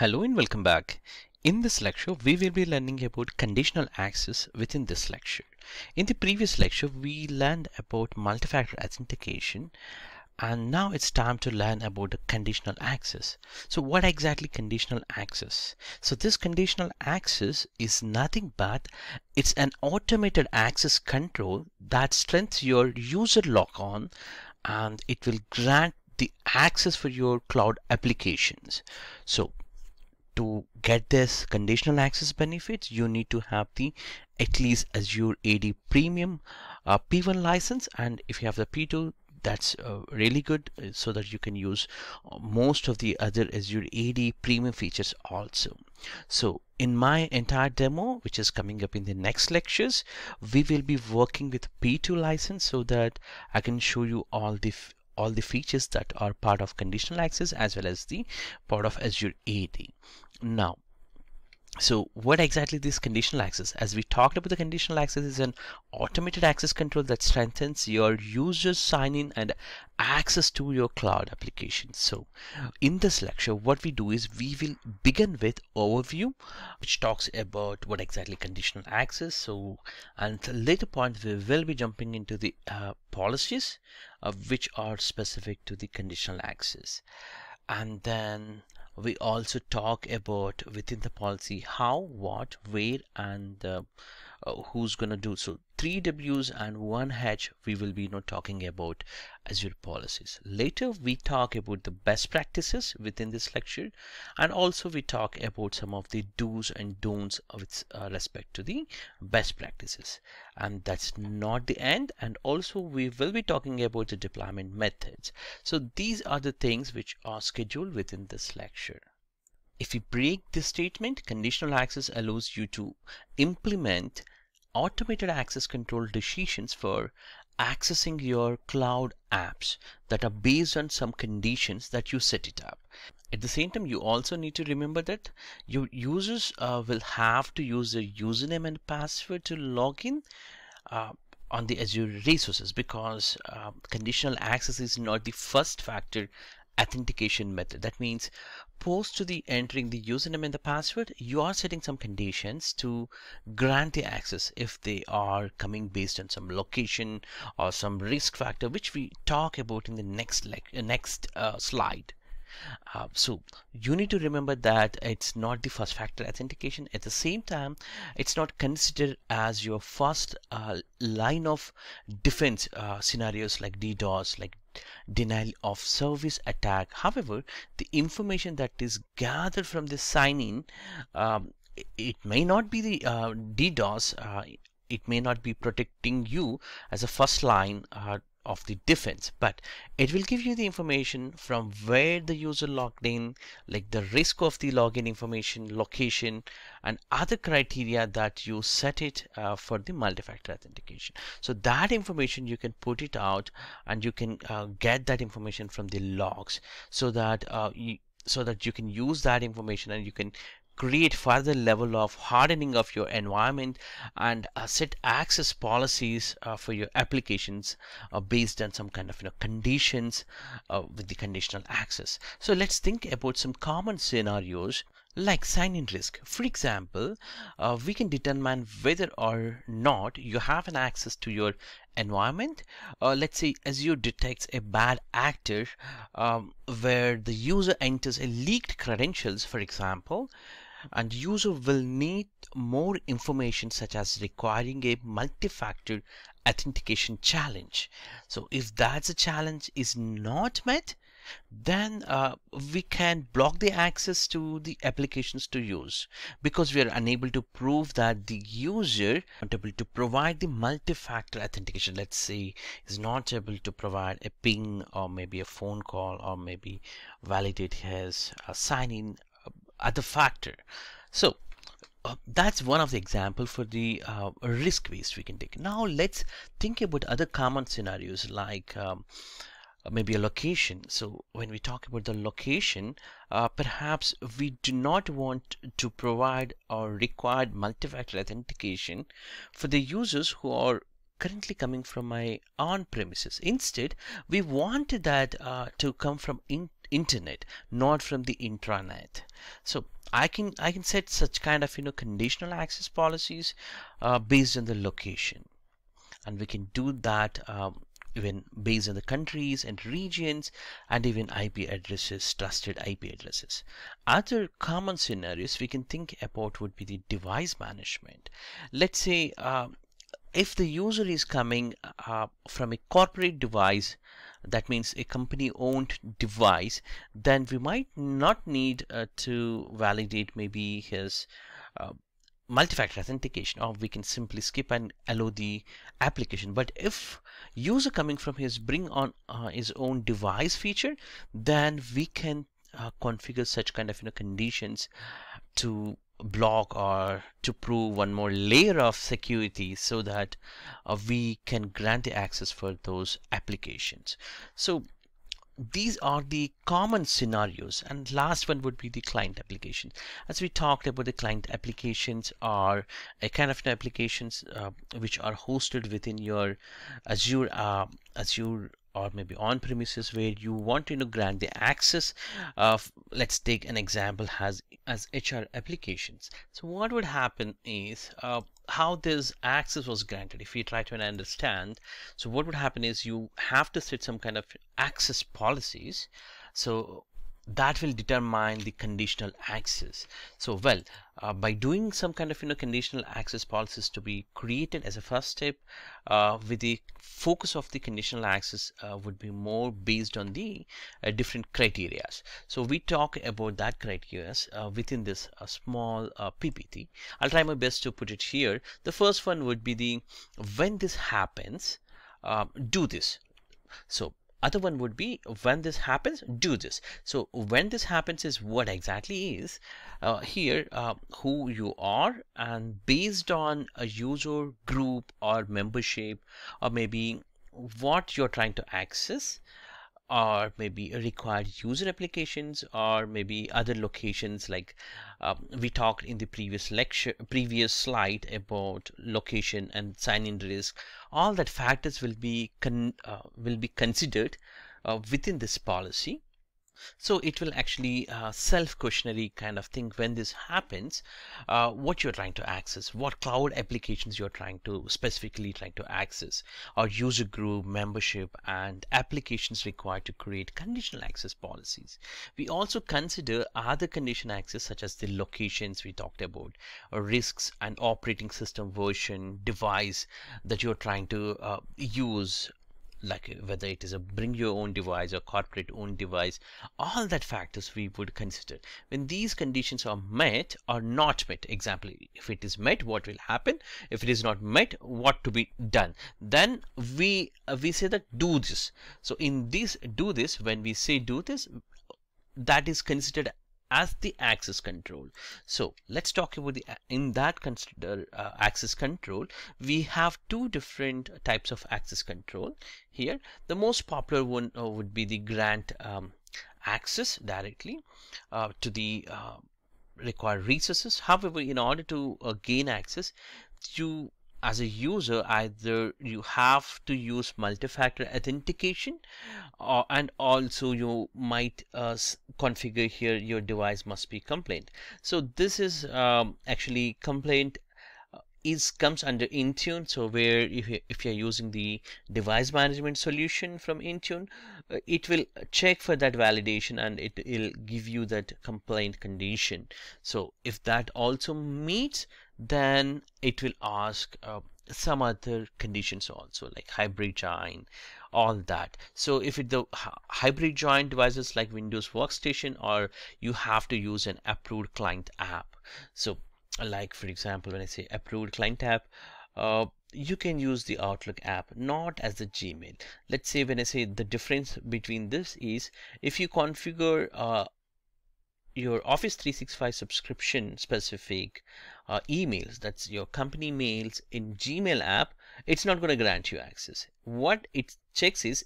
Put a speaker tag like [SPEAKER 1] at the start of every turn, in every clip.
[SPEAKER 1] Hello and welcome back. In this lecture, we will be learning about conditional access within this lecture. In the previous lecture, we learned about multi-factor authentication and now it's time to learn about the conditional access. So what exactly conditional access? So this conditional access is nothing but it's an automated access control that strengthens your user lock on and it will grant the access for your cloud applications. So to get this conditional access benefits, you need to have the at least Azure AD Premium uh, P1 license. And if you have the P2, that's uh, really good uh, so that you can use uh, most of the other Azure AD premium features also. So in my entire demo, which is coming up in the next lectures, we will be working with P2 license so that I can show you all the all the features that are part of conditional access as well as the part of Azure AD. Now, so what exactly this conditional access? As we talked about the conditional access is an automated access control that strengthens your users' sign in and access to your cloud application. So in this lecture, what we do is we will begin with overview, which talks about what exactly conditional access. So and later point, we will be jumping into the uh, policies uh, which are specific to the conditional access and then we also talk about within the policy how what where and uh, uh, who's gonna do so three w's and one h we will be you know, talking about azure policies later we talk about the best practices within this lecture and also we talk about some of the do's and don'ts with uh, respect to the best practices and that's not the end and also we will be talking about the deployment methods so these are the things which are scheduled within this lecture if we break this statement, conditional access allows you to implement automated access control decisions for accessing your cloud apps that are based on some conditions that you set it up. At the same time, you also need to remember that your users uh, will have to use their username and password to log in uh, on the Azure resources because uh, conditional access is not the first factor authentication method. That means post to the entering the username and the password, you are setting some conditions to grant the access if they are coming based on some location or some risk factor, which we talk about in the next uh, next uh, slide. Uh, so you need to remember that it's not the first factor authentication. At the same time, it's not considered as your first uh, line of defense uh, scenarios like DDoS, like denial of service attack. However, the information that is gathered from the sign-in, um, it may not be the uh, DDoS, uh, it may not be protecting you as a first line uh, of the defense but it will give you the information from where the user logged in like the risk of the login information location and other criteria that you set it uh, for the multi-factor authentication so that information you can put it out and you can uh, get that information from the logs so that uh, you so that you can use that information and you can create further level of hardening of your environment and uh, set access policies uh, for your applications uh, based on some kind of you know conditions uh, with the conditional access so let's think about some common scenarios like sign-in risk. For example, uh, we can determine whether or not you have an access to your environment. Uh, let's say Azure detects a bad actor um, where the user enters a leaked credentials, for example, and user will need more information such as requiring a multi-factor authentication challenge. So if that's a challenge is not met, then uh, we can block the access to the applications to use because we are unable to prove that the user not able to provide the multi-factor authentication let's say is not able to provide a ping or maybe a phone call or maybe validate his uh, sign in other factor. So uh, that's one of the example for the uh, risk based we can take. Now let's think about other common scenarios like um, maybe a location. So when we talk about the location, uh, perhaps we do not want to provide or required multi-factor authentication for the users who are currently coming from my on-premises. Instead, we want that uh, to come from in internet not from the intranet so i can i can set such kind of you know conditional access policies uh, based on the location and we can do that um, even based on the countries and regions and even IP addresses, trusted IP addresses. Other common scenarios we can think about would be the device management. Let's say uh, if the user is coming uh, from a corporate device that means a company owned device then we might not need uh, to validate maybe his uh, multi-factor authentication or we can simply skip and allow the application but if user coming from his bring on uh, his own device feature then we can uh, configure such kind of you know conditions to block or to prove one more layer of security so that uh, we can grant the access for those applications. So these are the common scenarios and last one would be the client applications as we talked about the client applications are a kind of applications uh, which are hosted within your azure uh, azure or maybe on premises where you want to grant the access of uh, let's take an example as as HR applications so what would happen is uh, how this access was granted if we try to understand so what would happen is you have to set some kind of access policies so that will determine the conditional access so well uh, by doing some kind of you know conditional access policies to be created as a first step uh, with the focus of the conditional access uh, would be more based on the uh, different criterias so we talk about that criteria uh, within this uh, small ppt i'll try my best to put it here the first one would be the when this happens do this so other one would be when this happens do this so when this happens is what exactly is uh, here uh, who you are and based on a user group or membership or maybe what you're trying to access or maybe required user applications or maybe other locations like um, we talked in the previous lecture previous slide about location and sign-in risk all that factors will be uh, will be considered uh, within this policy so it will actually uh, self-questionary kind of thing when this happens, uh, what you're trying to access, what cloud applications you're trying to specifically trying to access, or user group, membership, and applications required to create conditional access policies. We also consider other conditional access such as the locations we talked about, risks and operating system version, device that you're trying to uh, use like whether it is a bring your own device or corporate owned device, all that factors we would consider. When these conditions are met or not met, example, if it is met, what will happen? If it is not met, what to be done? Then we uh, we say that do this. So in this do this, when we say do this, that is considered as the access control. So let's talk about the in that consider uh, access control. We have two different types of access control here. The most popular one uh, would be the grant um, access directly uh, to the uh, required resources. However, in order to uh, gain access, you as a user either you have to use multi-factor authentication or, uh, and also you might uh, configure here your device must be complaint so this is um, actually complaint uh, is comes under Intune so where if, you, if you're using the device management solution from Intune uh, it will check for that validation and it will give you that complaint condition so if that also meets then it will ask uh, some other conditions also like hybrid join all that so if it, the hybrid join devices like windows workstation or you have to use an approved client app so like for example when i say approved client app uh, you can use the outlook app not as the gmail let's say when i say the difference between this is if you configure uh, your Office 365 subscription specific uh, emails, that's your company mails in Gmail app, it's not going to grant you access. What it checks is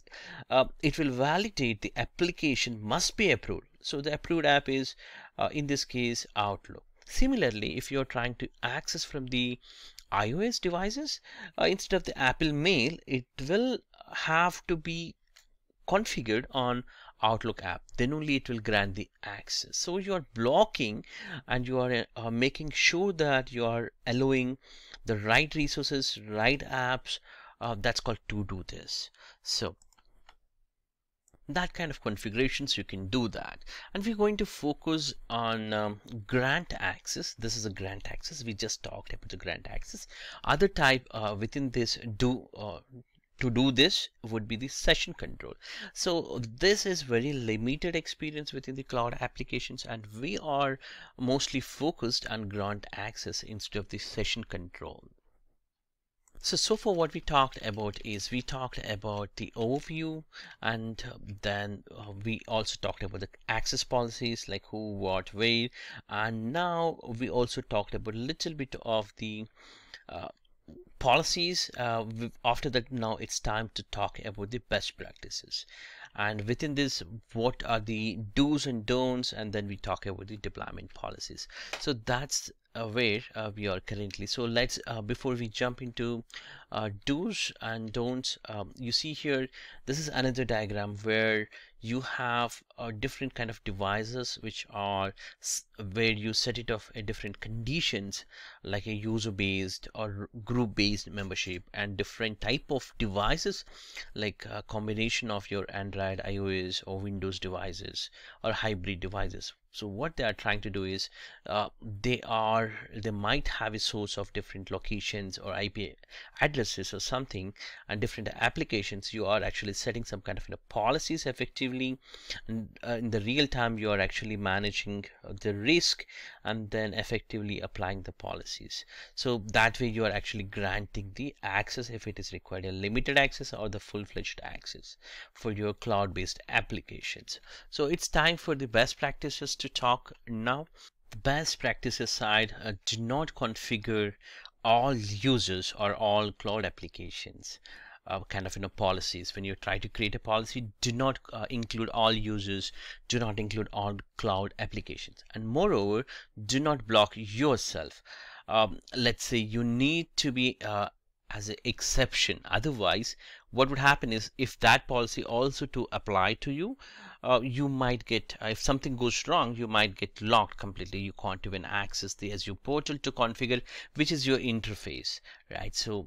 [SPEAKER 1] uh, it will validate the application must be approved. So the approved app is uh, in this case Outlook. Similarly, if you're trying to access from the iOS devices, uh, instead of the Apple Mail, it will have to be configured on Outlook app, then only it will grant the access. So you are blocking and you are uh, making sure that you are allowing the right resources, right apps. Uh, that's called to do this. So that kind of configurations you can do that and we're going to focus on um, grant access this is a grant access we just talked about the grant access other type uh, within this do uh, to do this would be the session control. So this is very limited experience within the cloud applications and we are mostly focused on grant access instead of the session control. So, so far what we talked about is we talked about the overview and uh, then uh, we also talked about the access policies like who, what, where and now we also talked about a little bit of the uh, policies uh, after that now it's time to talk about the best practices and within this what are the do's and don'ts and then we talk about the deployment policies so that's uh, where uh, we are currently so let's uh, before we jump into uh, do's and don'ts um, you see here this is another diagram where you have a uh, different kind of devices which are where you set it up at different conditions like a user based or group based membership and different type of devices like a combination of your android ios or windows devices or hybrid devices so what they are trying to do is uh, they are they might have a source of different locations or ip addresses or something and different applications you are actually setting some kind of you know, policies effectively and, uh, in the real time you are actually managing uh, the risk and then effectively applying the policies so that way you are actually granting the access if it is required a limited access or the full-fledged access for your cloud-based applications so it's time for the best practices to talk now the best practices side uh, do not configure all users or all cloud applications uh, kind of you know policies when you try to create a policy do not uh, include all users do not include all cloud applications and moreover do not block yourself um, let's say you need to be uh, as an exception otherwise what would happen is if that policy also to apply to you uh, you might get uh, if something goes wrong you might get locked completely you can't even access the azure portal to configure which is your interface right so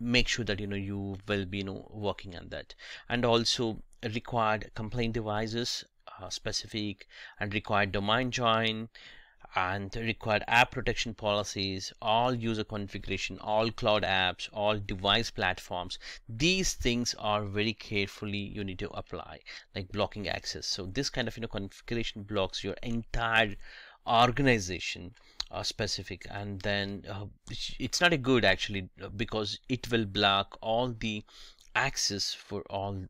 [SPEAKER 1] make sure that you know you will be you know working on that and also required complaint devices uh, specific and required domain join and required app protection policies all user configuration all cloud apps all device platforms these things are very carefully you need to apply like blocking access so this kind of you know configuration blocks your entire organization uh, specific and then uh, it's not a good actually because it will block all the access for all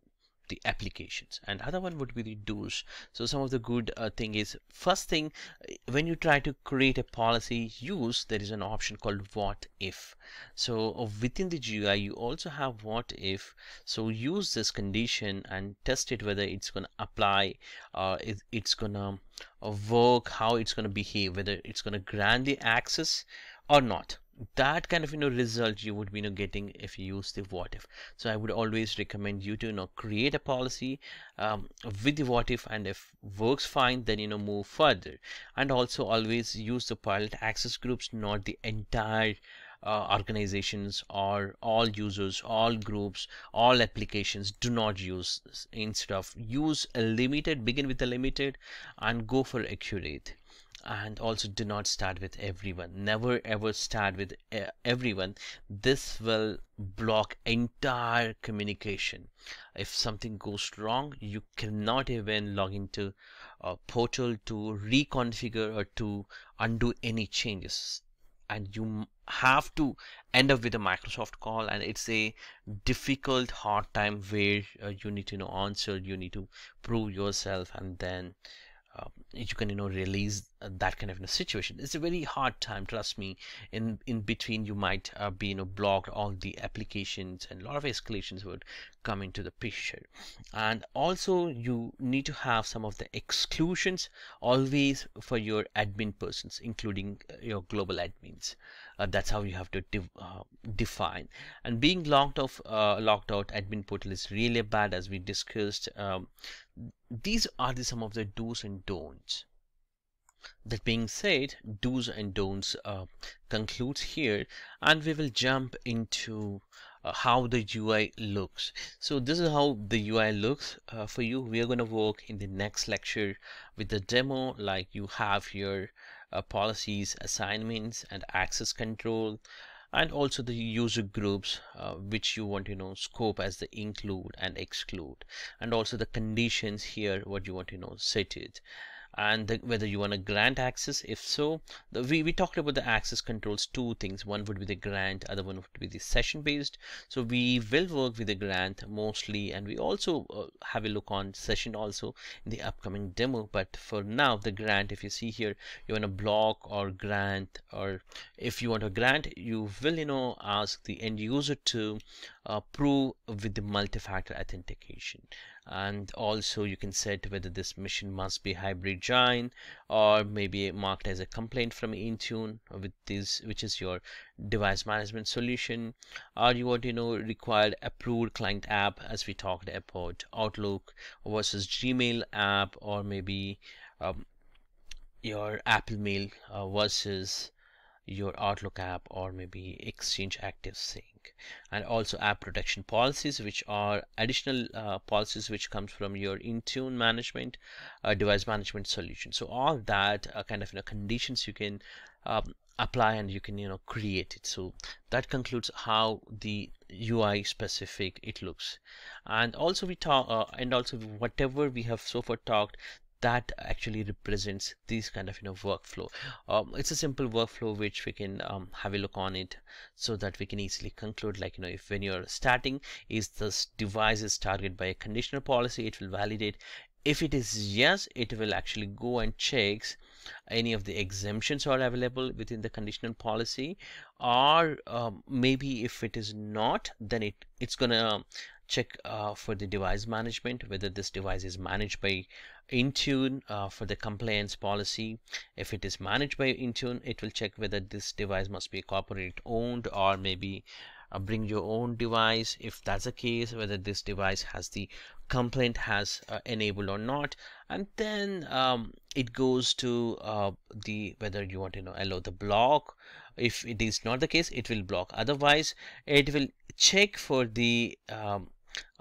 [SPEAKER 1] the applications and other one would be the do's so some of the good uh, thing is first thing uh, when you try to create a policy use there is an option called what if so uh, within the GUI you also have what if so use this condition and test it whether it's gonna apply uh, it, it's gonna uh, work how it's gonna behave whether it's gonna grant the access or not that kind of you know result you would be you know getting if you use the what if so i would always recommend you to you know create a policy um, with the what if and if works fine then you know move further and also always use the pilot access groups not the entire uh, organizations or all users all groups all applications do not use instead of use a limited begin with a limited and go for accurate and also do not start with everyone never ever start with eh, everyone this will block entire communication if something goes wrong you cannot even log into a portal to reconfigure or to undo any changes and you have to end up with a Microsoft call and it's a difficult hard time where uh, you need to you know answer you need to prove yourself and then uh, you can you know release that kind of a situation. It's a very hard time, trust me. In in between, you might uh, be you know blocked all the applications, and a lot of escalations would come into the picture. And also, you need to have some of the exclusions always for your admin persons, including uh, your global admins. Uh, that's how you have to de uh, define. And being locked off, uh, locked out admin portal is really bad, as we discussed. Um, these are the, some of the do's and don'ts that being said, do's and don'ts uh, concludes here and we will jump into uh, how the UI looks. So this is how the UI looks uh, for you. We are going to work in the next lecture with the demo like you have here uh, policies, assignments and access control and also the user groups uh, which you want to you know scope as the include and exclude and also the conditions here what you want to you know set it and the, whether you want to grant access if so the, we, we talked about the access controls two things one would be the grant other one would be the session based so we will work with the grant mostly and we also uh, have a look on session also in the upcoming demo but for now the grant if you see here you want to block or grant or if you want to grant you will you know ask the end user to uh, prove with the multi-factor authentication and also you can set whether this machine must be hybrid join or maybe marked as a complaint from Intune with this which is your device management solution or you want you know required approved client app as we talked about Outlook versus Gmail app or maybe um, your Apple Mail uh, versus your Outlook app or maybe Exchange Active Sync and also app protection policies which are additional uh, policies which comes from your Intune management uh, device management solution so all that uh, kind of you know conditions you can um, apply and you can you know create it so that concludes how the UI specific it looks and also we talk uh, and also whatever we have so far talked that actually represents this kind of you know workflow um, it's a simple workflow which we can um, have a look on it so that we can easily conclude like you know if when you're starting is this device is targeted by a conditional policy it will validate if it is yes it will actually go and checks any of the exemptions are available within the conditional policy or um, maybe if it is not then it it's gonna check uh, for the device management, whether this device is managed by Intune uh, for the compliance policy. If it is managed by Intune, it will check whether this device must be corporate owned or maybe uh, bring your own device. If that's the case, whether this device has the complaint has uh, enabled or not. And then um, it goes to uh, the whether you want to you know allow the block. If it is not the case, it will block. Otherwise, it will check for the um,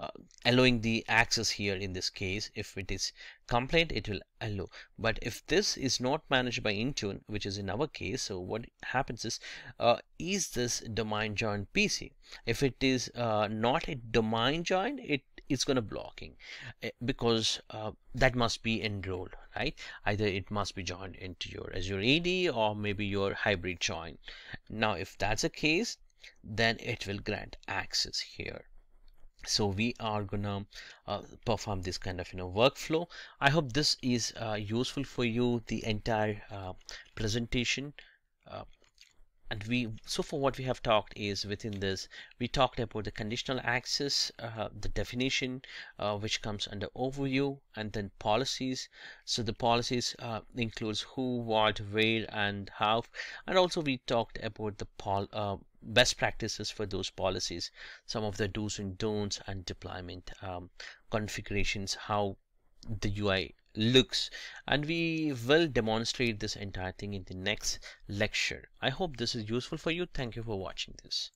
[SPEAKER 1] uh, allowing the access here in this case if it is complaint it will allow but if this is not managed by intune which is in our case so what happens is uh, is this domain joined pc if it is uh, not a domain joined it it's going to blocking eh, because uh, that must be enrolled right either it must be joined into your azure ad or maybe your hybrid join now if that's the case then it will grant access here so we are gonna uh, perform this kind of you know workflow i hope this is uh, useful for you the entire uh, presentation uh, and we so far what we have talked is within this we talked about the conditional access uh, the definition uh, which comes under overview and then policies so the policies uh, includes who what where and how and also we talked about the pol uh, best practices for those policies, some of the do's and don'ts and deployment um, configurations, how the UI looks and we will demonstrate this entire thing in the next lecture. I hope this is useful for you. Thank you for watching this.